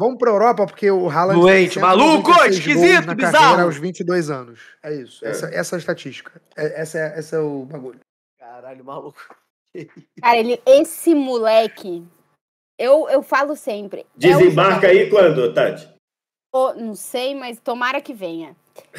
Vamos pra Europa, porque o Haaland... Doente, tá maluco, esquisito, bizarro. Carreira, aos 22 anos. É isso. É. Essa, essa é a estatística. É, essa, é, essa é o bagulho. Caralho, maluco. Cara, ele, esse moleque... Eu, eu falo sempre. Desembarca é um... aí quando, Tati? Oh, não sei, mas tomara que venha.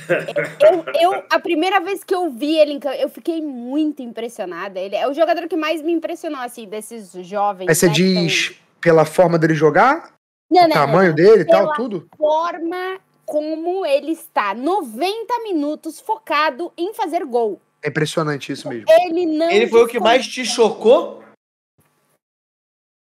É, eu, eu, a primeira vez que eu vi ele eu fiquei muito impressionada. Ele é o jogador que mais me impressionou, assim, desses jovens. Mas você né, diz então... pela forma dele jogar? Não, o não, tamanho dele e tal, tudo? forma como ele está 90 minutos focado em fazer gol. É impressionante isso mesmo. Ele não. Ele foi o que mais te chocou?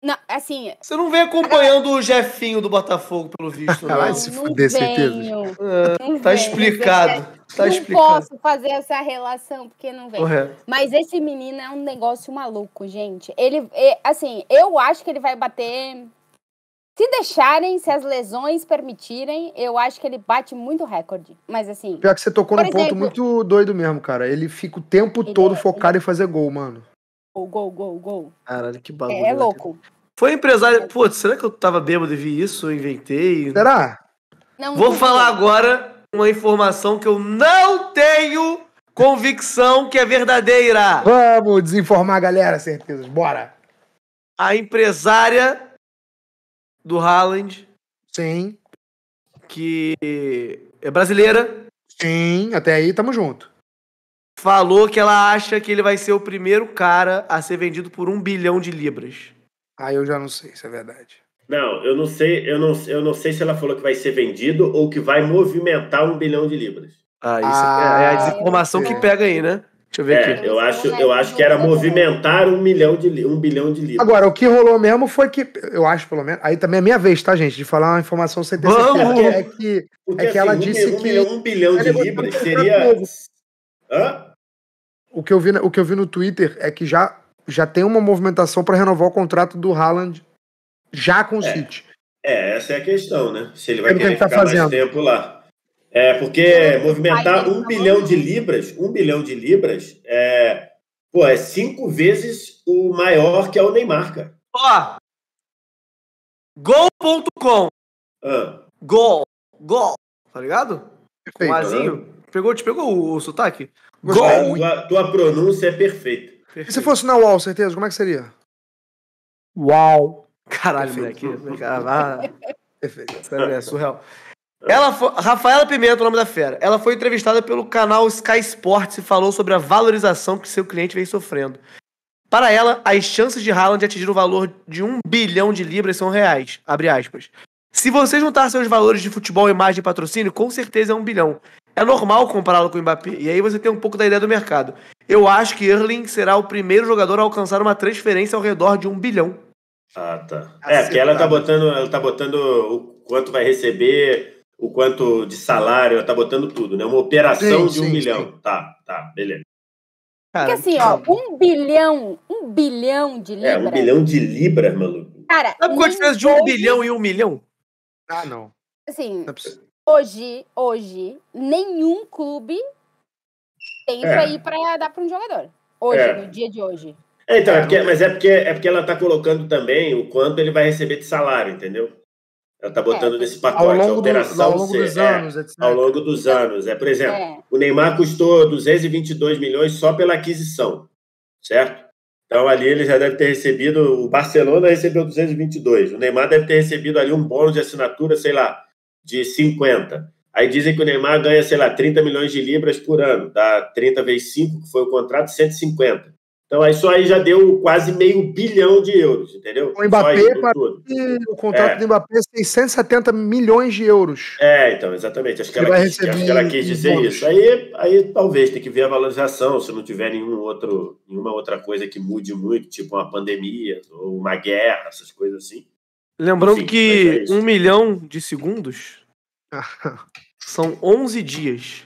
Não, assim. Você não vem acompanhando o Jefinho do Botafogo, pelo visto. Não, não, se fuder, certeza. Ah, tá explicado. Tá não explicado. posso fazer essa relação, porque não vem. Correto. Mas esse menino é um negócio maluco, gente. Ele, é, assim, eu acho que ele vai bater se deixarem, se as lesões permitirem, eu acho que ele bate muito recorde. Mas assim. Pior que você tocou num ponto muito doido mesmo, cara. Ele fica o tempo todo é, focado ele... É. em fazer gol, mano. Gol, gol, gol, gol. Caralho, que bagulho. É, é né? louco. Foi empresário. Pô, será que eu tava bêbado e vi isso? Eu inventei? Será? Não, Vou não, falar não. agora uma informação que eu não tenho convicção que é verdadeira. Vamos desinformar a galera, certezas. Bora! A empresária do Haaland. Sim. Que é brasileira. Sim, até aí tamo junto. Falou que ela acha que ele vai ser o primeiro cara a ser vendido por um bilhão de libras. ah, eu já não sei se é verdade. Não, eu não sei, eu não, eu não sei se ela falou que vai ser vendido ou que vai movimentar um bilhão de libras. Ah, isso ah, é, é, a desinformação é. que pega aí, né? Deixa eu ver é, aqui. Eu acho, eu acho que era movimentar um milhão de um bilhão de libras. Agora, o que rolou mesmo foi que, eu acho, pelo menos. Aí também é minha vez, tá, gente? De falar uma informação sem ter certeza. É, é que, é que é assim, ela disse um que. Milhão, um bilhão de é libras seria. Né? Hã? O que, eu vi, o que eu vi no Twitter é que já, já tem uma movimentação para renovar o contrato do Haaland já com o é. City. É, essa é a questão, né? Se ele vai é querer que tá ficar fazendo. mais tempo lá. É, porque movimentar um bilhão de libras, um bilhão de libras, é, pô, é cinco vezes o maior que é o Neymar, cara. Ó, gol.com. Ah. Gol, gol, tá ligado? Perfeito, Azinho. Né? Pegou, te pegou o, o sotaque? Gol! Tua, tua, pronúncia é perfeita. E se fosse na UOL, certeza, como é que seria? Uau! Caralho, moleque. Perfeito, é, é surreal. Ela foi, Rafaela Pimenta, o nome da fera. Ela foi entrevistada pelo canal Sky Sports e falou sobre a valorização que seu cliente vem sofrendo. Para ela, as chances de Haaland atingir o valor de um bilhão de libras são reais. Abre aspas. Se você juntar seus valores de futebol, imagem e patrocínio, com certeza é um bilhão. É normal compará-lo com o Mbappé, e aí você tem um pouco da ideia do mercado. Eu acho que Erling será o primeiro jogador a alcançar uma transferência ao redor de um bilhão. Ah, tá. É, porque ela tá botando, ela tá botando o quanto vai receber o quanto de salário, tá botando tudo, né? Uma operação sim, de um sim, milhão. Sim. Tá, tá, beleza. Cara, Porque assim, ó, um bilhão, um bilhão de libras. É, um bilhão de libras, maluco. Cara, Sabe qual a diferença de um hoje... bilhão e um milhão? Ah, não. Assim, não é hoje, hoje, nenhum clube tem é. isso aí pra dar pra um jogador. Hoje, é. no dia de hoje. É, então, é porque, mas é porque, é porque ela tá colocando também o quanto ele vai receber de salário, entendeu? Ela está botando é, nesse é. pacote, a do, ao longo dos é, anos, etc. Ao longo dos anos. É, por exemplo, é. o Neymar custou 222 milhões só pela aquisição, certo? Então ali ele já deve ter recebido, o Barcelona recebeu 222, o Neymar deve ter recebido ali um bônus de assinatura, sei lá, de 50. Aí dizem que o Neymar ganha, sei lá, 30 milhões de libras por ano, dá 30 vezes 5, que foi o contrato, 150. Então, isso aí já deu quase meio bilhão de euros, entendeu? O Mbappé, o contrato é. do Mbappé tem 170 milhões de euros. É, então, exatamente. Acho que, ela quis, acho que ela quis, dizer isso. Aí, aí talvez tem que ver a valorização, se não tiver nenhum outro, nenhuma outra coisa que mude muito, tipo uma pandemia ou uma guerra, essas coisas assim. Lembrando Enfim, que é um milhão de segundos são 11 dias.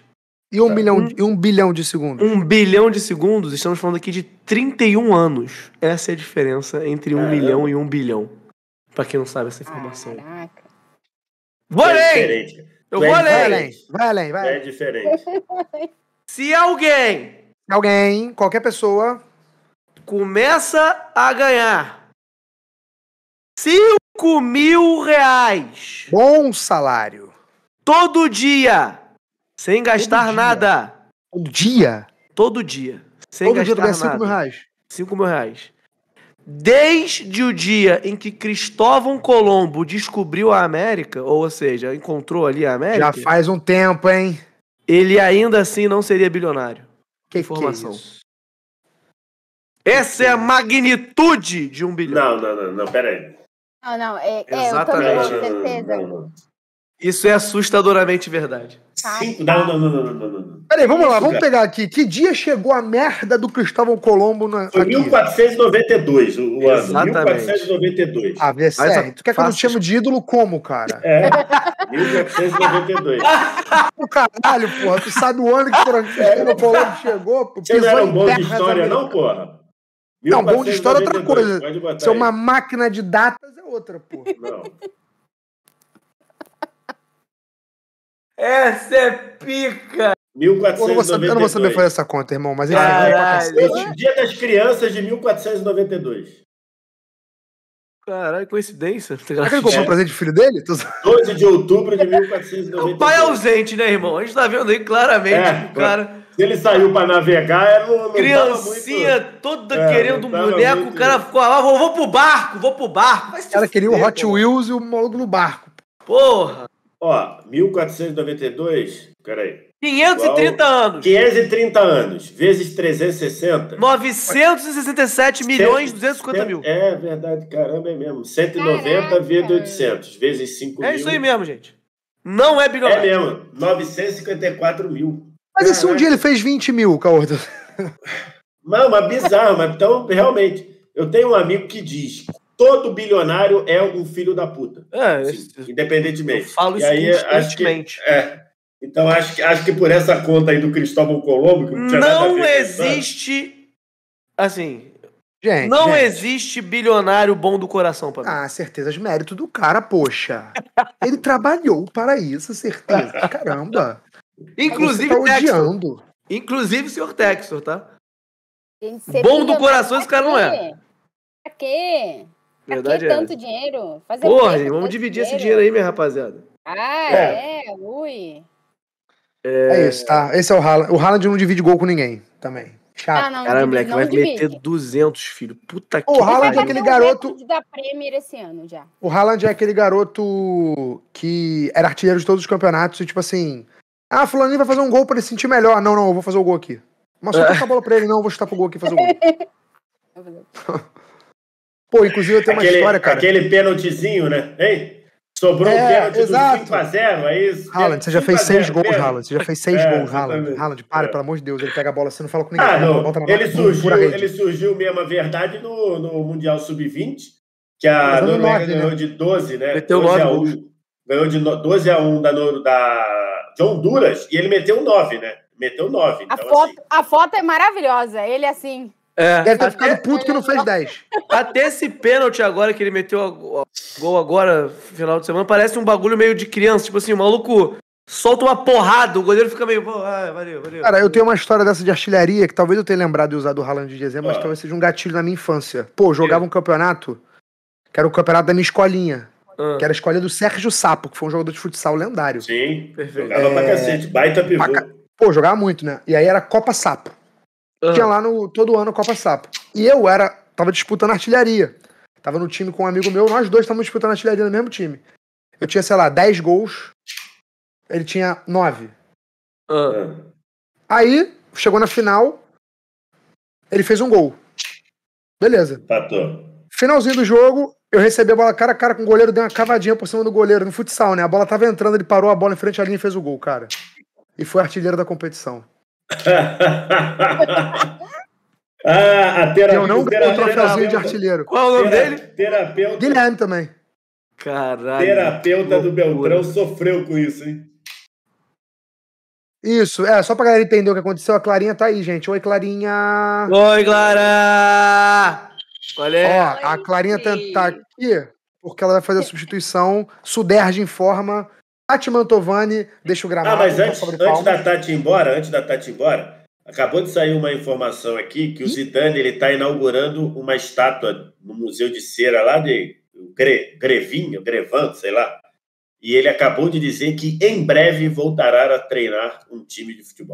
E um, tá? milhão, um, e um bilhão de segundos? Um bilhão de segundos, estamos falando aqui de 31 anos. Essa é a diferença entre um Caramba. milhão e um bilhão. Pra quem não sabe essa informação. Caraca. Vou É Eu vou além! Vai além, vai além. É diferente. É Se alguém... Alguém, qualquer pessoa... Começa a ganhar 5 mil reais. Bom salário. Todo dia sem gastar Todo nada. Todo dia? Todo dia. Sem Todo gastar dia tu 5 mil reais. 5 mil reais. Desde o dia em que Cristóvão Colombo descobriu a América, ou seja, encontrou ali a América. Já faz um tempo, hein? Ele ainda assim não seria bilionário. Que informação. Que é isso? Essa é a magnitude de um bilhão. Não, não, não, não, peraí. Não, não, é, é eu também tenho certeza. Não, não. Isso é assustadoramente verdade. Sim. Não, não, não, não, não, não, Peraí, vamos lá, vamos pegar aqui. Que dia chegou a merda do Cristóvão Colombo na. Foi 1492, o ano. 1492. Ah, VCR, Mas, é tu quer que eu não te chame de ídolo como, cara? É. 1492. o caralho, porra. Tu sabe o ano que o Cristóvão é. Colombo chegou? Você não era um bom de história, não, porra? Não, bom de história é outra coisa. Se é uma máquina de datas, é outra, porra. Não. Essa é pica! 1492. Eu não, vou saber fazer essa conta, irmão, mas ele Caralho. é pra Dia das Crianças de 1492. Caralho, coincidência. Será que ele comprou um presente do filho dele? 12 de outubro de 1492. O pai é ausente, né, irmão? A gente tá vendo aí claramente é, cara... Se ele saiu pra navegar, era é, não, Criancinha muito... toda é, querendo um boneco, muito... o cara ficou lá, ah, vou, vou pro barco, vou pro barco. o cara queria o Hot Wheels e o maluco no barco. Porra! Ó, 1492, peraí. 530 igual, anos. 530 anos, vezes 360. 967 100, milhões 250 100, mil. É verdade, caramba, é mesmo. 190 vezes 800, vezes 5 é mil. É isso aí mesmo, gente. Não é bilhão. É mesmo, 954 mil. Mas esse um dia ele fez 20 mil, Caorda. Não, mas bizarro, mas então, realmente, eu tenho um amigo que diz, Todo bilionário é um filho da puta. É, assim, eu, independentemente. Eu falo e isso aí, constantemente. Acho que, é, então, acho que, acho que por essa conta aí do Cristóvão Colombo... Que não, não existe... Assim, Gente, não gente. existe bilionário bom do coração para mim. Ah, certeza de mérito do cara, poxa. Ele trabalhou para isso, certeza. Caramba. Inclusive, tá odiando. inclusive, senhor Texor, tá? Bom do coração esse cara não é. Pra quê? Verdade é. tanto dinheiro? Fazer Porra, gente, vamos dividir dinheiro. esse dinheiro aí, minha rapaziada. Ah, é? é? Ui. É... é isso, tá? Esse é o Haaland. O Haaland não divide gol com ninguém também. Chato. Ah, Caralho, moleque, vai meter 200, filho. Puta que O Haaland é aquele garoto. Da Premier esse ano já. O Haaland é aquele garoto que era artilheiro de todos os campeonatos e, tipo assim. Ah, Fulaninho vai fazer um gol pra ele se sentir melhor. Não, não, eu vou fazer o gol aqui. Mas só é. a bola pra ele, não, eu vou chutar pro gol aqui e fazer o gol. Pô, inclusive eu tenho aquele, uma história, cara. Aquele pênaltizinho, né? Hein? Sobrou é, um pênalti exato. 5x0, é isso? Haaland, você já fez seis gols, Haaland. Você já fez seis é, gols, Haaland. Haaland, para, é. pelo amor de Deus. Ele pega a bola você não fala com ninguém. Ah, não. Bola, ele, surgiu, ele surgiu mesmo, a verdade, no, no Mundial Sub-20, que a é Noruega ganhou né? de 12, né? Meteu 12 1. Ganhou de 12 a 1 da, da, de Honduras e ele meteu 9, né? Meteu 9. A, então, foto, assim. a foto é maravilhosa. Ele assim, é, Deve ter até, ficado puto que não fez 10. Até esse pênalti agora que ele meteu gol agora, final de semana, parece um bagulho meio de criança. Tipo assim, o maluco solta uma porrada, o goleiro fica meio. Ah, valeu, valeu. Cara, eu tenho uma história dessa de artilharia que talvez eu tenha lembrado de usar do Haaland de exemplo, ah. mas talvez seja um gatilho na minha infância. Pô, jogava um campeonato, que era o campeonato da minha escolinha. Ah. Que era a escolha do Sérgio Sapo, que foi um jogador de futsal lendário. Sim, perfeito. Jogava é... pra cacete, baita pivô. Pô, jogava muito, né? E aí era Copa Sapo. Uhum. Tinha lá no todo ano Copa Sapo. E eu era, tava disputando artilharia. Tava no time com um amigo meu, nós dois estávamos disputando artilharia no mesmo time. Eu tinha, sei lá, 10 gols. Ele tinha 9. Uhum. Ah. Aí, chegou na final, ele fez um gol. Beleza. Finalzinho do jogo, eu recebi a bola cara a cara com o goleiro, dei uma cavadinha por cima do goleiro no futsal, né? A bola tava entrando, ele parou a bola em frente à linha e fez o gol, cara. E foi artilheiro da competição. ah, a terapia. Eu não terapeuta, a frasinha de artilheiro. Qual o nome dele? Terapeuta. Guilherme também. Caralho. Terapeuta do Beltrão sofreu com isso, hein? Isso, é, só pra galera entender o que aconteceu, a Clarinha tá aí, gente. Oi, Clarinha! Oi, Clara! Qual é? Ó, Oi, a Clarinha tá, tá, aqui porque ela vai fazer a substituição. Suderge informa Tati Mantovani deixa o gramado. Ah, mas antes, antes da Tati ir embora, antes da Tati ir embora, acabou de sair uma informação aqui que o Zidane ele está inaugurando uma estátua no Museu de Cera lá de Gre, Grevinho, Grevan, sei lá. E ele acabou de dizer que em breve voltará a treinar um time de futebol.